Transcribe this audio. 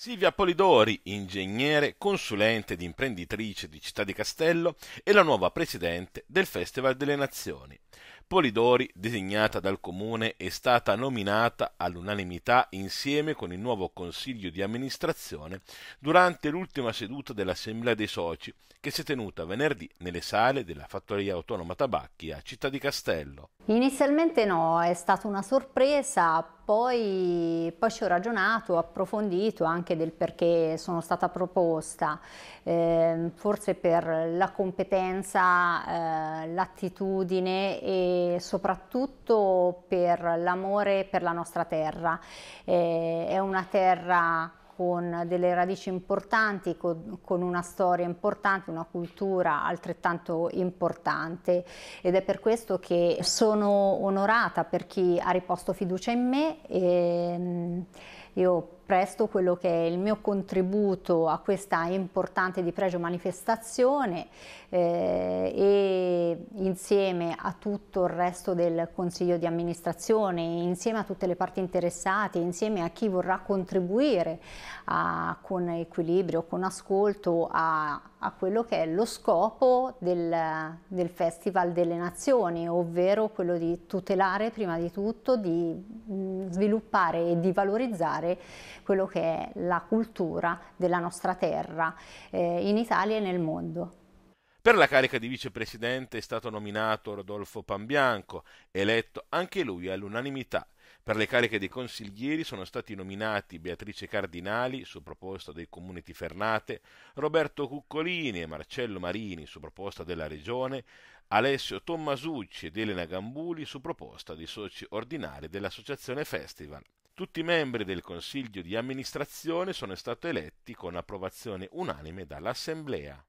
Silvia Polidori, ingegnere, consulente ed imprenditrice di Città di Castello, è la nuova presidente del Festival delle Nazioni. Polidori, designata dal comune, è stata nominata all'unanimità insieme con il nuovo consiglio di amministrazione durante l'ultima seduta dell'Assemblea dei Soci, che si è tenuta venerdì nelle sale della Fattoria Autonoma Tabacchi a Città di Castello. Inizialmente no, è stata una sorpresa, poi, poi ci ho ragionato, ho approfondito anche del perché sono stata proposta, eh, forse per la competenza, eh, l'attitudine e soprattutto per l'amore per la nostra terra. Eh, è una terra con delle radici importanti, con, con, una storia importante, una cultura altrettanto importante ed è per questo che sono onorata per chi ha riposto fiducia in me e ehm, io presto quello che è il mio contributo a questa importante di pregio manifestazione eh, e insieme a tutto il resto del consiglio di amministrazione, insieme a tutte le parti interessate, insieme a chi vorrà contribuire a, con equilibrio, con ascolto a, a, quello che è lo scopo del, del Festival delle Nazioni, ovvero quello di tutelare prima di tutto, di mm, sviluppare e di valorizzare quello che è la cultura della nostra terra eh, in Italia e nel mondo. Per la carica di vicepresidente è stato nominato Rodolfo Pambianco, eletto anche lui all'unanimità. Per le cariche dei consiglieri sono stati nominati Beatrice Cardinali, su proposta dei comuni Tifernate, Roberto Cuccolini e Marcello Marini, su proposta della Regione, Alessio Tommasucci ed Elena Gambuli, su proposta dei soci ordinari dell'Associazione Festival. Tutti i membri del Consiglio di amministrazione sono stati eletti con approvazione unanime dall'Assemblea.